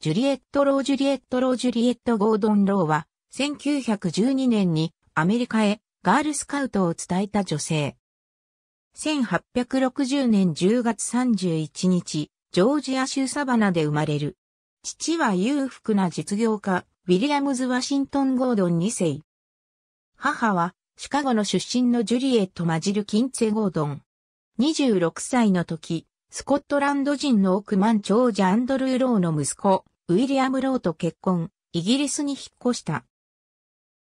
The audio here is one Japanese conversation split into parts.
ジュリエット・ロー・ジュリエット・ロー・ジュリエット・ゴードン・ローは、1912年にアメリカへガールスカウトを伝えた女性。1860年10月31日、ジョージア州サバナで生まれる。父は裕福な実業家、ウィリアムズ・ワシントン・ゴードン2世。母は、シカゴの出身のジュリエット・マジル・キンツェ・ゴードン。26歳の時、スコットランド人の億万長者アンドルー・ローの息子、ウィリアム・ローと結婚、イギリスに引っ越した。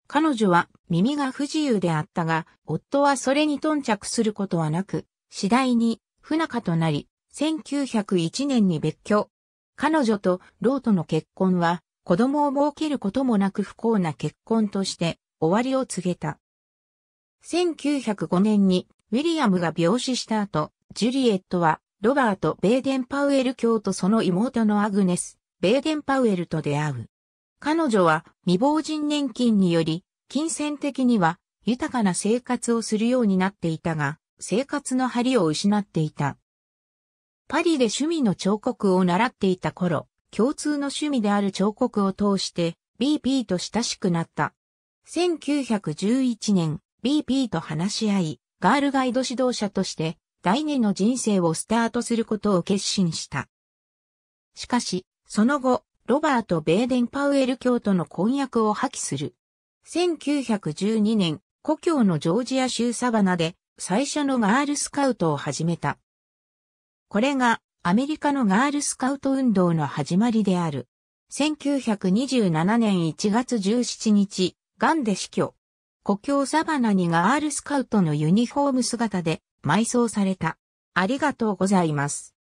彼女は耳が不自由であったが、夫はそれに頓着することはなく、次第に不仲となり、1901年に別居。彼女とローとの結婚は、子供を設けることもなく不幸な結婚として終わりを告げた。1905年にウィリアムが病死した後、ジュリエットはロバート・ベーデン・パウエル卿とその妹のアグネス、ベーデン・パウエルと出会う。彼女は未亡人年金により、金銭的には豊かな生活をするようになっていたが、生活の張りを失っていた。パリで趣味の彫刻を習っていた頃、共通の趣味である彫刻を通して BP と親しくなった。1911年、BP と話し合い、ガールガイド指導者として第二の人生をスタートすることを決心した。しかし、その後、ロバート・ベーデン・パウエル教徒の婚約を破棄する。1912年、故郷のジョージア州サバナで最初のガールスカウトを始めた。これがアメリカのガールスカウト運動の始まりである。1927年1月17日、ガンで死去。故郷サバナにガールスカウトのユニフォーム姿で埋葬された。ありがとうございます。